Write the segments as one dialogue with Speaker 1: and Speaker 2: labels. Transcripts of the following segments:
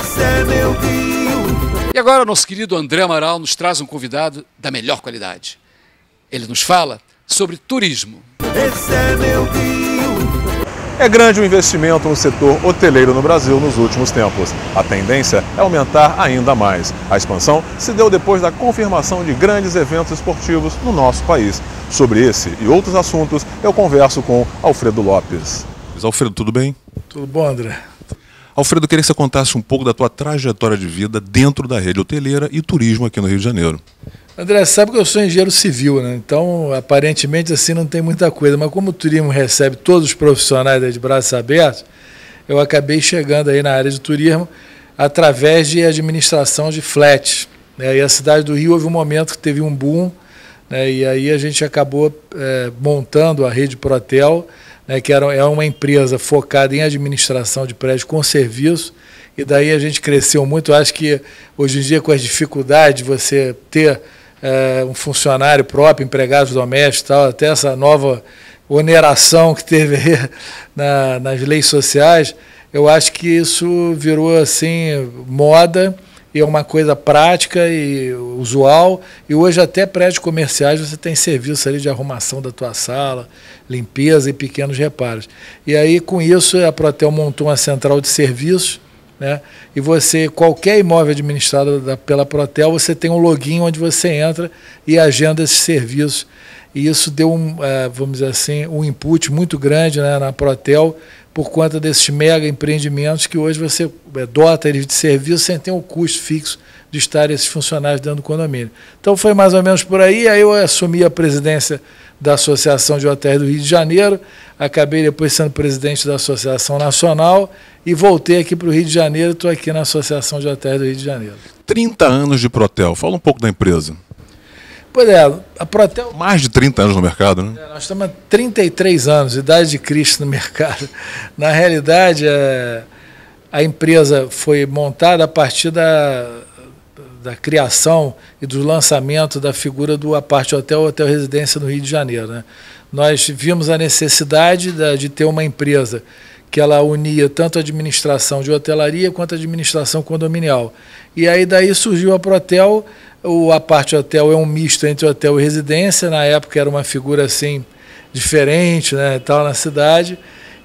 Speaker 1: esse é meu rio. E agora, nosso querido André Amaral nos traz um convidado da melhor qualidade. Ele nos fala sobre turismo. Esse é meu rio.
Speaker 2: É grande o investimento no setor hoteleiro no Brasil nos últimos tempos. A tendência é aumentar ainda mais. A expansão se deu depois da confirmação de grandes eventos esportivos no nosso país. Sobre esse e outros assuntos, eu converso com Alfredo Lopes. Alfredo, tudo bem? Tudo bom, André. Alfredo, eu queria que você contasse um pouco da tua trajetória de vida dentro da rede hoteleira e turismo aqui no Rio de Janeiro.
Speaker 1: André, sabe que eu sou engenheiro civil, né? então aparentemente assim não tem muita coisa, mas como o turismo recebe todos os profissionais de braços abertos, eu acabei chegando aí na área de turismo através de administração de flats. Né? E a cidade do Rio houve um momento que teve um boom, né? e aí a gente acabou é, montando a rede Protel, né, que era, é uma empresa focada em administração de prédios com serviço, e daí a gente cresceu muito. Acho que hoje em dia, com as dificuldades de você ter é, um funcionário próprio, empregados domésticos, tal, até essa nova oneração que teve aí na, nas leis sociais, eu acho que isso virou assim moda e é uma coisa prática e usual. E hoje até prédios comerciais você tem serviço ali de arrumação da tua sala, limpeza e pequenos reparos. E aí com isso a Protel montou uma central de serviços, né? E você qualquer imóvel administrado da, pela Protel você tem um login onde você entra e agenda esses serviços. E isso deu um, eh, vamos dizer assim, um input muito grande né, na Protel por conta desses mega empreendimentos que hoje você é, dota eles de serviço sem ter um custo fixo de estar esses funcionários dentro do condomínio. Então foi mais ou menos por aí, aí eu assumi a presidência da Associação de Hotéis do Rio de Janeiro, acabei depois sendo presidente da Associação Nacional e voltei aqui para o Rio de Janeiro, estou aqui na Associação de Hotéis do Rio de Janeiro.
Speaker 2: 30 anos de Protel, fala um pouco da empresa. Pois é, a Protel. Mais de 30 anos no mercado, né?
Speaker 1: É, nós estamos há 33 anos, idade de Cristo no mercado. Na realidade, a, é, a empresa foi montada a partir da, da criação e do lançamento da figura do Aparte Hotel Hotel Residência no Rio de Janeiro. Né? Nós vimos a necessidade da, de ter uma empresa que ela unia tanto a administração de hotelaria quanto a administração condominial. E aí daí surgiu a Protel, o, a parte hotel é um misto entre hotel e residência, na época era uma figura assim diferente, né, tal na cidade,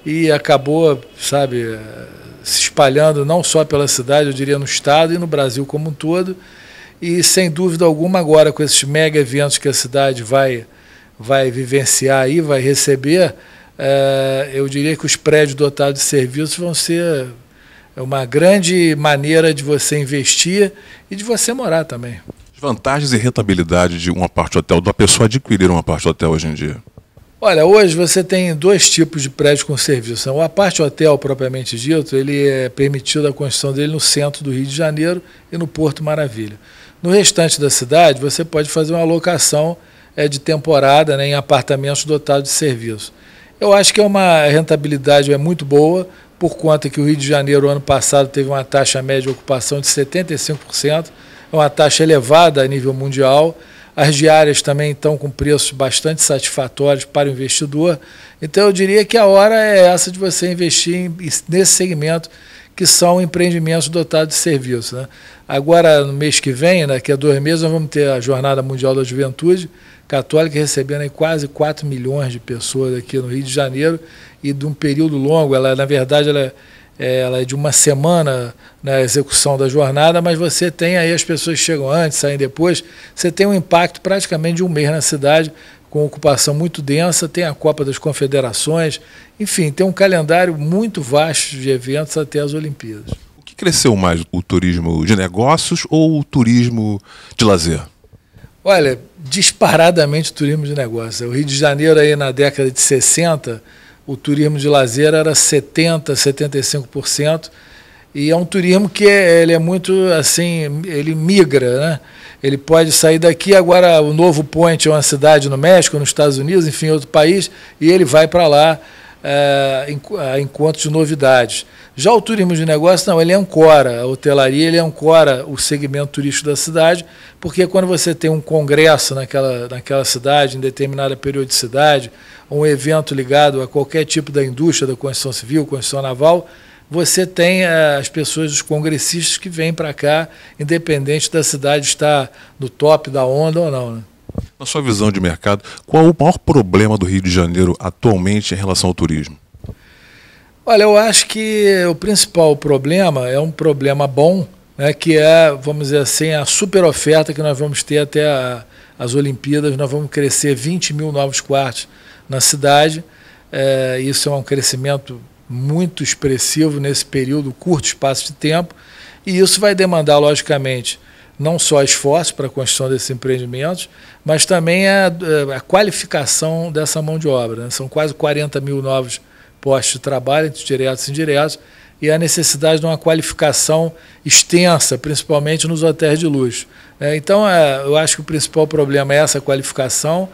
Speaker 1: e acabou, sabe, eh, se espalhando não só pela cidade, eu diria no estado e no Brasil como um todo. E sem dúvida alguma agora com esses mega eventos que a cidade vai vai vivenciar aí, vai receber, é, eu diria que os prédios dotados de serviços vão ser é, uma grande maneira de você investir e de você morar também.
Speaker 2: As vantagens e rentabilidade de uma parte hotel, da pessoa adquirir uma parte hotel hoje em dia?
Speaker 1: Olha, hoje você tem dois tipos de prédios com serviço. O então, aparte hotel, propriamente dito, ele é permitido a construção dele no centro do Rio de Janeiro e no Porto Maravilha. No restante da cidade, você pode fazer uma locação é, de temporada né, em apartamentos dotados de serviço. Eu acho que é uma rentabilidade é muito boa, por conta que o Rio de Janeiro, ano passado, teve uma taxa média de ocupação de 75%, é uma taxa elevada a nível mundial. As diárias também estão com preços bastante satisfatórios para o investidor. Então, eu diria que a hora é essa de você investir nesse segmento que são empreendimentos dotados de serviço. Né? Agora, no mês que vem, daqui né, a é dois meses, nós vamos ter a Jornada Mundial da Juventude Católica, recebendo quase 4 milhões de pessoas aqui no Rio de Janeiro, e de um período longo, ela, na verdade, ela é, é, ela é de uma semana na execução da jornada, mas você tem aí as pessoas chegam antes, saem depois, você tem um impacto praticamente de um mês na cidade com ocupação muito densa, tem a Copa das Confederações, enfim, tem um calendário muito vasto de eventos até as Olimpíadas.
Speaker 2: O que cresceu mais, o turismo de negócios ou o turismo de lazer?
Speaker 1: Olha, disparadamente o turismo de negócios. O Rio de Janeiro, aí na década de 60, o turismo de lazer era 70%, 75%. E é um turismo que é, ele é muito assim, ele migra, né? Ele pode sair daqui, agora o Novo Point é uma cidade no México, nos Estados Unidos, enfim, outro país, e ele vai para lá é, eh, a eh, encontros de novidades. Já o turismo de negócio, não, ele ancora a hotelaria, ele ancora o segmento turístico da cidade, porque quando você tem um congresso naquela, naquela cidade, em determinada periodicidade, um evento ligado a qualquer tipo da indústria, da construção civil, construção naval, você tem ah, as pessoas, os congressistas que vêm para cá, independente da cidade estar no top da onda ou não.
Speaker 2: Né? Na sua visão de mercado, qual o maior problema do Rio de Janeiro atualmente em relação ao turismo?
Speaker 1: Olha, eu acho que o principal problema é um problema bom, né, que é, vamos dizer assim, a super oferta que nós vamos ter até a, as Olimpíadas. Nós vamos crescer 20 mil novos quartos na cidade. É, isso é um crescimento muito expressivo nesse período, curto espaço de tempo, e isso vai demandar, logicamente, não só esforço para a construção desses empreendimentos, mas também a, a qualificação dessa mão de obra. Né? São quase 40 mil novos postos de trabalho, entre diretos e indiretos, e a necessidade de uma qualificação extensa, principalmente nos hotéis de luxo. É, então, é, eu acho que o principal problema é essa qualificação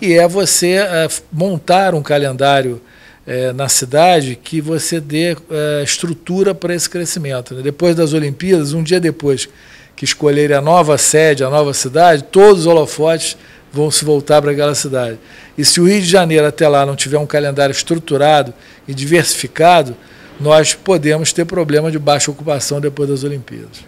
Speaker 1: e é você é, montar um calendário é, na cidade que você dê é, estrutura para esse crescimento. Né? Depois das Olimpíadas, um dia depois que escolherem a nova sede, a nova cidade, todos os holofotes vão se voltar para aquela cidade. E se o Rio de Janeiro até lá não tiver um calendário estruturado e diversificado, nós podemos ter problema de baixa ocupação depois das Olimpíadas.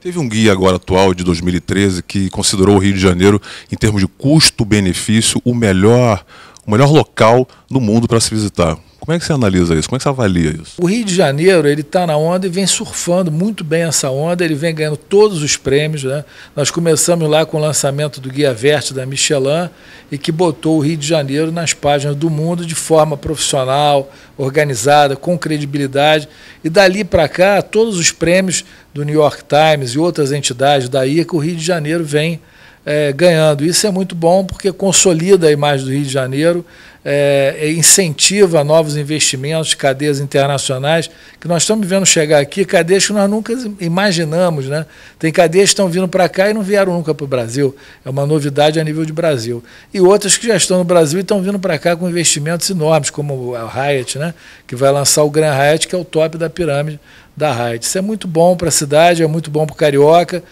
Speaker 2: Teve um guia agora atual de 2013 que considerou o Rio de Janeiro, em termos de custo-benefício, o melhor melhor local do mundo para se visitar. Como é que você analisa isso? Como é que você avalia isso?
Speaker 1: O Rio de Janeiro, ele está na onda e vem surfando muito bem essa onda, ele vem ganhando todos os prêmios. Né? Nós começamos lá com o lançamento do Guia verde da Michelin e que botou o Rio de Janeiro nas páginas do mundo de forma profissional, organizada, com credibilidade. E dali para cá, todos os prêmios do New York Times e outras entidades da ICA, o Rio de Janeiro vem é, ganhando. Isso é muito bom porque consolida a imagem do Rio de Janeiro, é, é, incentiva novos investimentos, cadeias internacionais, que nós estamos vendo chegar aqui, cadeias que nós nunca imaginamos. Né? Tem cadeias que estão vindo para cá e não vieram nunca para o Brasil. É uma novidade a nível de Brasil. E outras que já estão no Brasil e estão vindo para cá com investimentos enormes, como a Hyatt, né? que vai lançar o Grand Hyatt, que é o top da pirâmide da Hyatt. Isso é muito bom para a cidade, é muito bom para o carioca.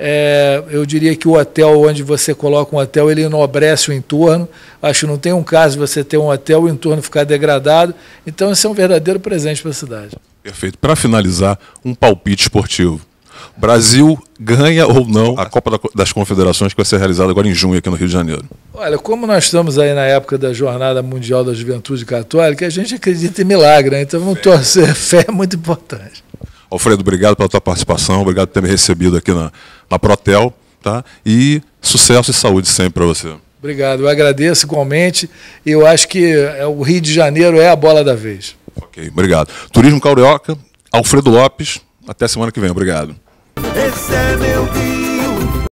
Speaker 1: É, eu diria que o hotel onde você coloca um hotel, ele enobrece o entorno. Acho que não tem um caso você ter um hotel, o entorno ficar degradado. Então, isso é um verdadeiro presente para a cidade.
Speaker 2: Perfeito. Para finalizar, um palpite esportivo. Brasil ganha ou não a Copa das Confederações que vai ser realizada agora em junho aqui no Rio de Janeiro?
Speaker 1: Olha, como nós estamos aí na época da Jornada Mundial da Juventude Católica, a gente acredita em milagre, né? então vamos fé. torcer. Fé é muito importante.
Speaker 2: Alfredo, obrigado pela tua participação, obrigado por ter me recebido aqui na, na Protel, tá? E sucesso e saúde sempre para você.
Speaker 1: Obrigado, eu agradeço igualmente. Eu acho que é, o Rio de Janeiro é a bola da vez.
Speaker 2: Ok, obrigado. Turismo Carioca, Alfredo Lopes, até semana que vem, obrigado. Esse é meu dia.